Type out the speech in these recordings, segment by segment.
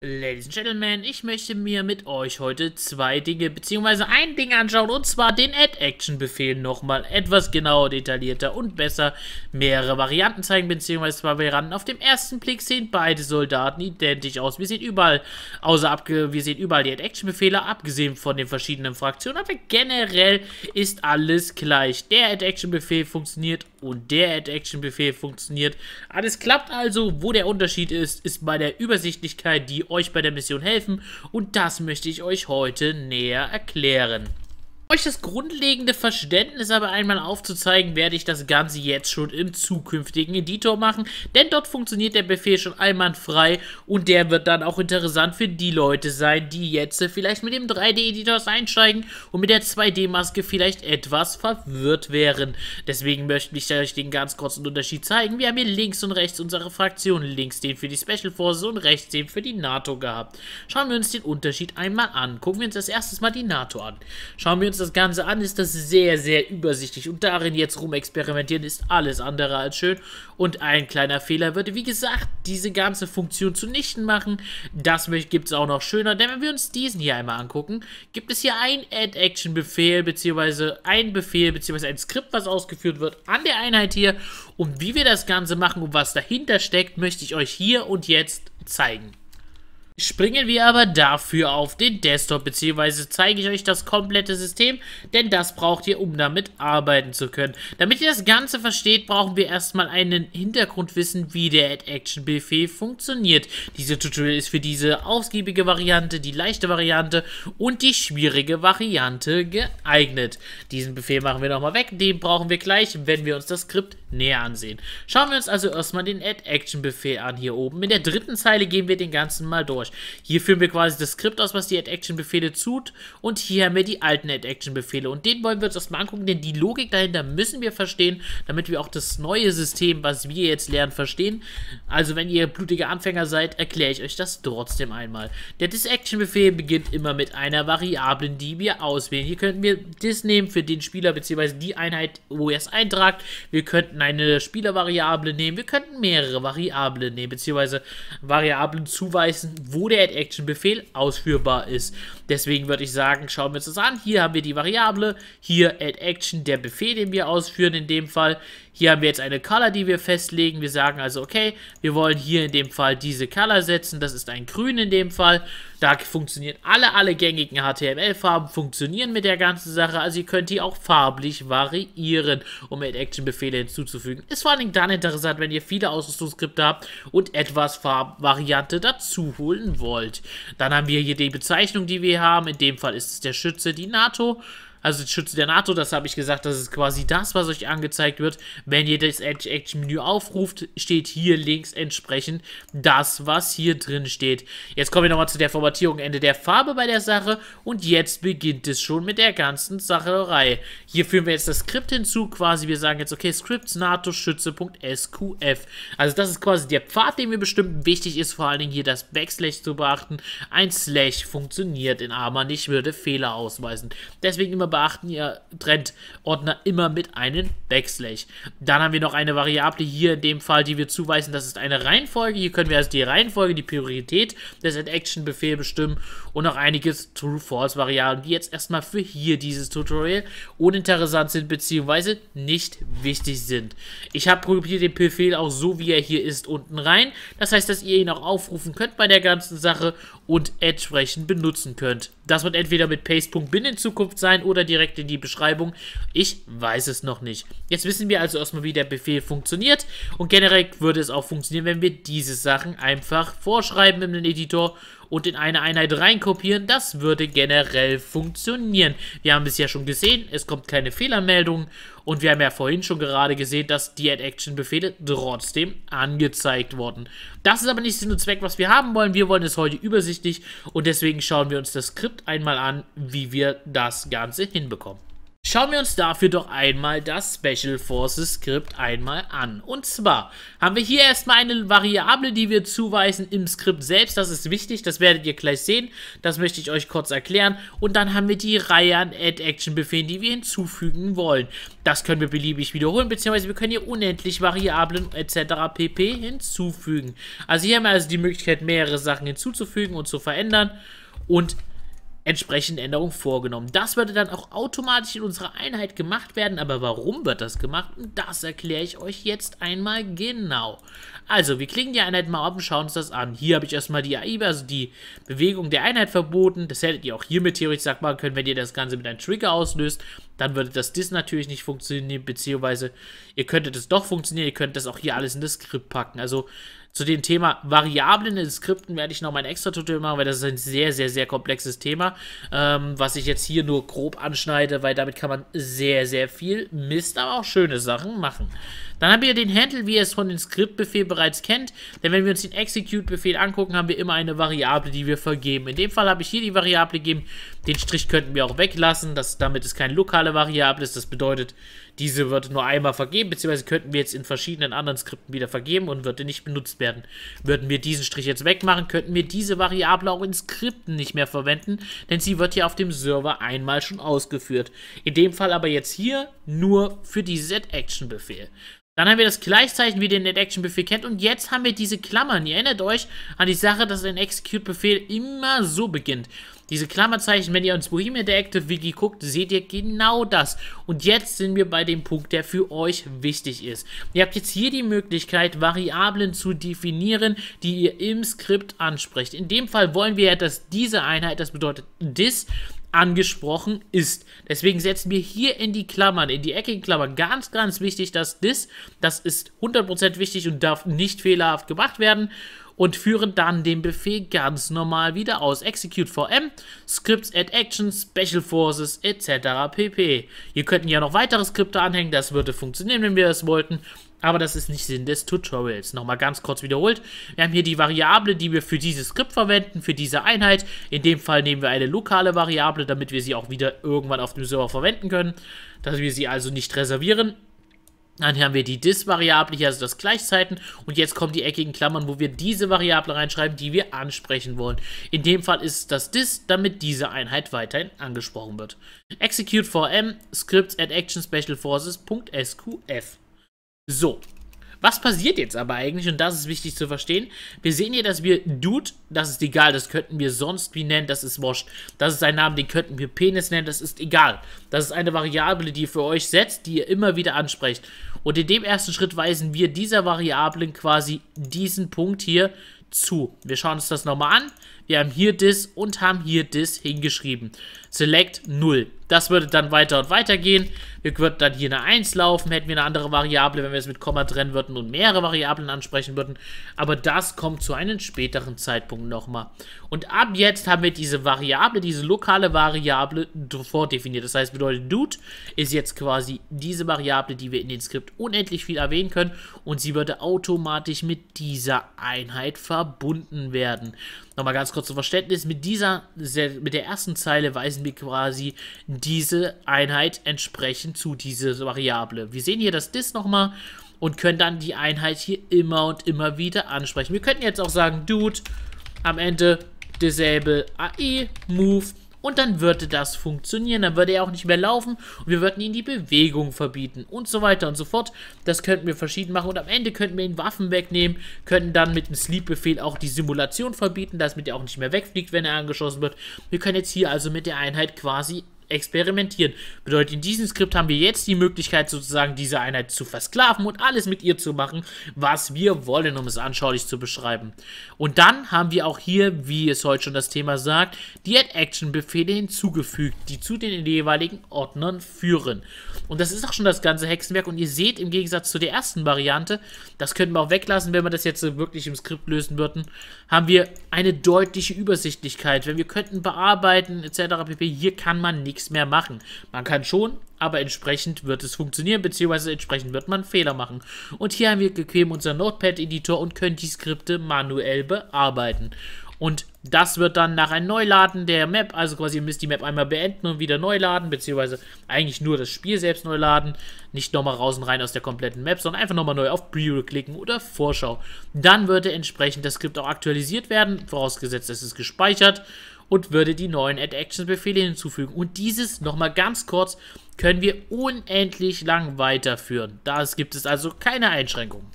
Ladies and Gentlemen, ich möchte mir mit euch heute zwei Dinge bzw. ein Ding anschauen und zwar den Add-Action-Befehl nochmal etwas genauer, detaillierter und besser mehrere Varianten zeigen bzw. zwei Varianten. Auf dem ersten Blick sehen beide Soldaten identisch aus. Wir sehen überall, außer abge wir sehen überall die Add-Action-Befehle, abgesehen von den verschiedenen Fraktionen, aber generell ist alles gleich. Der Add-Action-Befehl funktioniert und der Add-Action-Befehl funktioniert. Alles klappt also. Wo der Unterschied ist, ist bei der Übersichtlichkeit, die euch bei der Mission helfen. Und das möchte ich euch heute näher erklären euch das grundlegende Verständnis aber einmal aufzuzeigen, werde ich das Ganze jetzt schon im zukünftigen Editor machen, denn dort funktioniert der Befehl schon einwandfrei und der wird dann auch interessant für die Leute sein, die jetzt vielleicht mit dem 3D-Editor einsteigen und mit der 2D-Maske vielleicht etwas verwirrt wären. Deswegen möchte ich euch den ganz kurzen Unterschied zeigen. Wir haben hier links und rechts unsere Fraktion, links den für die Special Forces und rechts den für die NATO gehabt. Schauen wir uns den Unterschied einmal an. Gucken wir uns das erstes Mal die NATO an. Schauen wir uns uns das Ganze an, ist das sehr, sehr übersichtlich. Und darin jetzt rumexperimentieren ist alles andere als schön. Und ein kleiner Fehler würde, wie gesagt, diese ganze Funktion zunichten machen. Das gibt es auch noch schöner, denn wenn wir uns diesen hier einmal angucken, gibt es hier ein Add-Action-Befehl, beziehungsweise ein Befehl, beziehungsweise ein Skript, was ausgeführt wird an der Einheit hier. Und wie wir das Ganze machen und was dahinter steckt, möchte ich euch hier und jetzt zeigen. Springen wir aber dafür auf den Desktop, beziehungsweise zeige ich euch das komplette System, denn das braucht ihr, um damit arbeiten zu können. Damit ihr das Ganze versteht, brauchen wir erstmal einen Hintergrundwissen, wie der Add-Action-Befehl funktioniert. Diese Tutorial ist für diese ausgiebige Variante, die leichte Variante und die schwierige Variante geeignet. Diesen Befehl machen wir nochmal weg, den brauchen wir gleich, wenn wir uns das Skript näher ansehen. Schauen wir uns also erstmal den Add-Action-Befehl an hier oben. In der dritten Zeile gehen wir den ganzen mal durch. Austausch. Hier führen wir quasi das Skript aus, was die Add-Action-Befehle tut und hier haben wir die alten Add-Action-Befehle und den wollen wir uns erstmal angucken, denn die Logik dahinter müssen wir verstehen, damit wir auch das neue System, was wir jetzt lernen, verstehen. Also wenn ihr blutige Anfänger seid, erkläre ich euch das trotzdem einmal. Der Dis-Action-Befehl beginnt immer mit einer Variablen, die wir auswählen. Hier könnten wir Dis nehmen für den Spieler bzw. die Einheit, wo er es eintragt. Wir könnten eine Spielervariable nehmen, wir könnten mehrere Variablen nehmen bzw. Variablen zuweisen, wo wo der Add-Action-Befehl ausführbar ist. Deswegen würde ich sagen, schauen wir uns das an. Hier haben wir die Variable, hier Add-Action, der Befehl, den wir ausführen in dem Fall. Hier haben wir jetzt eine Color, die wir festlegen. Wir sagen also, okay, wir wollen hier in dem Fall diese Color setzen. Das ist ein Grün in dem Fall. Da funktionieren alle, alle gängigen HTML-Farben, funktionieren mit der ganzen Sache. Also ihr könnt die auch farblich variieren, um add Action-Befehle hinzuzufügen. Ist vor allem dann interessant, wenn ihr viele Ausrüstungskripte habt und etwas Farbvariante dazu holen wollt. Dann haben wir hier die Bezeichnung, die wir haben. In dem Fall ist es der Schütze, die NATO also Schütze der NATO, das habe ich gesagt, das ist quasi das, was euch angezeigt wird. Wenn ihr das Action-Menü aufruft, steht hier links entsprechend das, was hier drin steht. Jetzt kommen wir nochmal zu der Formatierung, Ende der Farbe bei der Sache und jetzt beginnt es schon mit der ganzen Sacherei. Hier führen wir jetzt das Skript hinzu, quasi wir sagen jetzt, okay, Scripts NATO Schütze.sqf. Also das ist quasi der Pfad, den wir bestimmen. Wichtig ist vor allen Dingen hier das Backslash zu beachten. Ein Slash funktioniert in Arma nicht, würde Fehler ausweisen. Deswegen immer beachten, ihr trennt Ordner immer mit einem Backslash. Dann haben wir noch eine Variable hier in dem Fall, die wir zuweisen, das ist eine Reihenfolge. Hier können wir also die Reihenfolge, die Priorität des AddAction-Befehl bestimmen und noch einiges True-False-Variablen, die jetzt erstmal für hier dieses Tutorial uninteressant sind bzw. nicht wichtig sind. Ich habe probiert den Befehl auch so, wie er hier ist, unten rein. Das heißt, dass ihr ihn auch aufrufen könnt bei der ganzen Sache und entsprechend benutzen könnt. Das wird entweder mit Paste.bin in Zukunft sein oder oder direkt in die Beschreibung. Ich weiß es noch nicht. Jetzt wissen wir also erstmal, wie der Befehl funktioniert und generell würde es auch funktionieren, wenn wir diese Sachen einfach vorschreiben in den Editor und in eine Einheit reinkopieren. Das würde generell funktionieren. Wir haben es ja schon gesehen, es kommt keine Fehlermeldung und wir haben ja vorhin schon gerade gesehen, dass die Add-Action-Befehle trotzdem angezeigt wurden. Das ist aber nicht Sinn und Zweck, was wir haben wollen. Wir wollen es heute übersichtlich und deswegen schauen wir uns das Skript einmal an, wie wir das Ganze hinbekommen. Schauen wir uns dafür doch einmal das Special Forces Skript einmal an. Und zwar haben wir hier erstmal eine Variable, die wir zuweisen im Skript selbst. Das ist wichtig, das werdet ihr gleich sehen. Das möchte ich euch kurz erklären. Und dann haben wir die Reihe an Add-Action-Befehlen, die wir hinzufügen wollen. Das können wir beliebig wiederholen, beziehungsweise wir können hier unendlich Variablen etc. pp. hinzufügen. Also hier haben wir also die Möglichkeit, mehrere Sachen hinzuzufügen und zu verändern. Und entsprechende Änderungen vorgenommen. Das würde dann auch automatisch in unserer Einheit gemacht werden, aber warum wird das gemacht? Das erkläre ich euch jetzt einmal genau. Also, wir klicken die Einheit mal ab und schauen uns das an. Hier habe ich erstmal die AI, also die Bewegung der Einheit verboten. Das hättet ihr auch hier mit theoretisch sagt machen können, wenn ihr das Ganze mit einem Trigger auslöst. Dann würde das Dis natürlich nicht funktionieren, beziehungsweise ihr könntet es doch funktionieren, ihr könnt das auch hier alles in das Skript packen. Also, zu dem Thema Variablen in Skripten werde ich noch mein extra Tutorial machen, weil das ist ein sehr, sehr, sehr komplexes Thema, ähm, was ich jetzt hier nur grob anschneide, weil damit kann man sehr, sehr viel Mist, aber auch schöne Sachen machen. Dann haben wir den Handle, wie ihr es von dem Skriptbefehl bereits kennt, denn wenn wir uns den Execute-Befehl angucken, haben wir immer eine Variable, die wir vergeben. In dem Fall habe ich hier die Variable gegeben, den Strich könnten wir auch weglassen, das, damit es keine lokale Variable ist, das bedeutet, diese wird nur einmal vergeben, beziehungsweise könnten wir jetzt in verschiedenen anderen Skripten wieder vergeben und wird nicht benutzt werden. Würden wir diesen Strich jetzt wegmachen, könnten wir diese Variable auch in Skripten nicht mehr verwenden, denn sie wird ja auf dem Server einmal schon ausgeführt. In dem Fall aber jetzt hier nur für diesen Set-Action-Befehl. Dann haben wir das Gleichzeichen, wie ihr den NetAction-Befehl kennt. Und jetzt haben wir diese Klammern. Ihr erinnert euch an die Sache, dass ein Execute-Befehl immer so beginnt. Diese Klammerzeichen, wenn ihr ins Bohemian der Wiki guckt, seht ihr genau das. Und jetzt sind wir bei dem Punkt, der für euch wichtig ist. Ihr habt jetzt hier die Möglichkeit, Variablen zu definieren, die ihr im Skript ansprecht. In dem Fall wollen wir ja, dass diese Einheit, das bedeutet this, angesprochen ist. Deswegen setzen wir hier in die Klammern, in die eckigen Klammern. Ganz, ganz wichtig, dass das, das ist 100% wichtig und darf nicht fehlerhaft gemacht werden und führen dann den Befehl ganz normal wieder aus. Execute VM, Scripts add Actions, Special Forces etc. pp. Ihr könnten ja noch weitere Skripte anhängen, das würde funktionieren, wenn wir es wollten. Aber das ist nicht Sinn des Tutorials. Nochmal ganz kurz wiederholt. Wir haben hier die Variable, die wir für dieses Skript verwenden, für diese Einheit. In dem Fall nehmen wir eine lokale Variable, damit wir sie auch wieder irgendwann auf dem Server verwenden können. Dass wir sie also nicht reservieren. Dann haben wir die Dis-Variable, hier also das Gleichzeiten. Und jetzt kommen die eckigen Klammern, wo wir diese Variable reinschreiben, die wir ansprechen wollen. In dem Fall ist das Dis, damit diese Einheit weiterhin angesprochen wird. Execute for m scripts at Action Special Forces.sqf. So, was passiert jetzt aber eigentlich? Und das ist wichtig zu verstehen. Wir sehen hier, dass wir Dude, das ist egal, das könnten wir sonst wie nennen, das ist washed. Das ist ein Name, den könnten wir Penis nennen, das ist egal. Das ist eine Variable, die ihr für euch setzt, die ihr immer wieder ansprecht. Und in dem ersten Schritt weisen wir dieser Variablen quasi diesen Punkt hier zu. Wir schauen uns das nochmal an. Wir haben hier this und haben hier this hingeschrieben. Select 0. Das würde dann weiter und weiter gehen. Wir würden dann hier eine 1 laufen, hätten wir eine andere Variable, wenn wir es mit Komma trennen würden und mehrere Variablen ansprechen würden. Aber das kommt zu einem späteren Zeitpunkt nochmal. Und ab jetzt haben wir diese Variable, diese lokale Variable vordefiniert. Das heißt, bedeutet Dude ist jetzt quasi diese Variable, die wir in dem Skript unendlich viel erwähnen können. Und sie würde automatisch mit dieser Einheit verbunden werden. Nochmal ganz kurz zum Verständnis. Mit dieser, mit der ersten Zeile weisen setzen wir quasi diese Einheit entsprechend zu dieser Variable. Wir sehen hier das dis nochmal und können dann die Einheit hier immer und immer wieder ansprechen. Wir könnten jetzt auch sagen, Dude, am Ende disable AI, move und dann würde das funktionieren, dann würde er auch nicht mehr laufen und wir würden ihm die Bewegung verbieten und so weiter und so fort. Das könnten wir verschieden machen und am Ende könnten wir ihm Waffen wegnehmen, könnten dann mit dem Sleep-Befehl auch die Simulation verbieten, damit er auch nicht mehr wegfliegt, wenn er angeschossen wird. Wir können jetzt hier also mit der Einheit quasi experimentieren. Bedeutet, in diesem Skript haben wir jetzt die Möglichkeit, sozusagen diese Einheit zu versklaven und alles mit ihr zu machen, was wir wollen, um es anschaulich zu beschreiben. Und dann haben wir auch hier, wie es heute schon das Thema sagt, die Add-Action-Befehle hinzugefügt, die zu den jeweiligen Ordnern führen. Und das ist auch schon das ganze Hexenwerk. Und ihr seht, im Gegensatz zu der ersten Variante, das könnten wir auch weglassen, wenn wir das jetzt wirklich im Skript lösen würden, haben wir eine deutliche Übersichtlichkeit. Wenn wir könnten bearbeiten, etc. pp. Hier kann man nichts nichts mehr machen. Man kann schon, aber entsprechend wird es funktionieren, beziehungsweise entsprechend wird man Fehler machen. Und hier haben wir bequem unseren Notepad-Editor und können die Skripte manuell bearbeiten. Und das wird dann nach einem Neuladen der Map, also quasi ihr müsst die Map einmal beenden und wieder neu laden, beziehungsweise eigentlich nur das Spiel selbst neu laden, nicht nochmal raus und rein aus der kompletten Map, sondern einfach nochmal neu auf Preview klicken oder Vorschau. Dann würde entsprechend das Skript auch aktualisiert werden, vorausgesetzt es ist gespeichert und würde die neuen Add-Action-Befehle hinzufügen. Und dieses, nochmal ganz kurz, können wir unendlich lang weiterführen. Da gibt es also keine Einschränkungen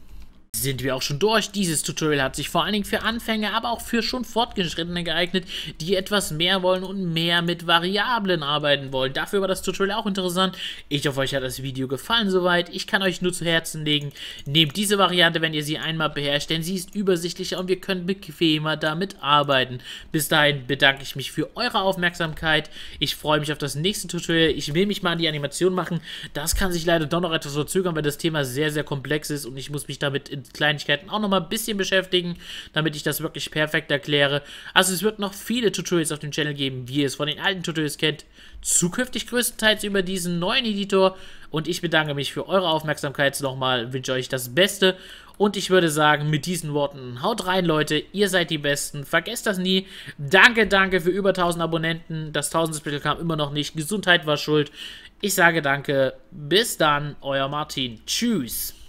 sind wir auch schon durch. Dieses Tutorial hat sich vor allen Dingen für Anfänger, aber auch für schon Fortgeschrittene geeignet, die etwas mehr wollen und mehr mit Variablen arbeiten wollen. Dafür war das Tutorial auch interessant. Ich hoffe, euch hat das Video gefallen soweit. Ich kann euch nur zu Herzen legen, nehmt diese Variante, wenn ihr sie einmal beherrscht, denn sie ist übersichtlicher und wir können bequemer damit arbeiten. Bis dahin bedanke ich mich für eure Aufmerksamkeit. Ich freue mich auf das nächste Tutorial. Ich will mich mal an die Animation machen. Das kann sich leider doch noch etwas verzögern, weil das Thema sehr, sehr komplex ist und ich muss mich damit in Kleinigkeiten auch nochmal ein bisschen beschäftigen, damit ich das wirklich perfekt erkläre. Also es wird noch viele Tutorials auf dem Channel geben, wie ihr es von den alten Tutorials kennt, zukünftig größtenteils über diesen neuen Editor. Und ich bedanke mich für eure Aufmerksamkeit nochmal, wünsche euch das Beste und ich würde sagen, mit diesen Worten, haut rein, Leute. Ihr seid die Besten. Vergesst das nie. Danke, danke für über 1000 Abonnenten. Das 1000 Special kam immer noch nicht. Gesundheit war schuld. Ich sage danke. Bis dann, euer Martin. Tschüss.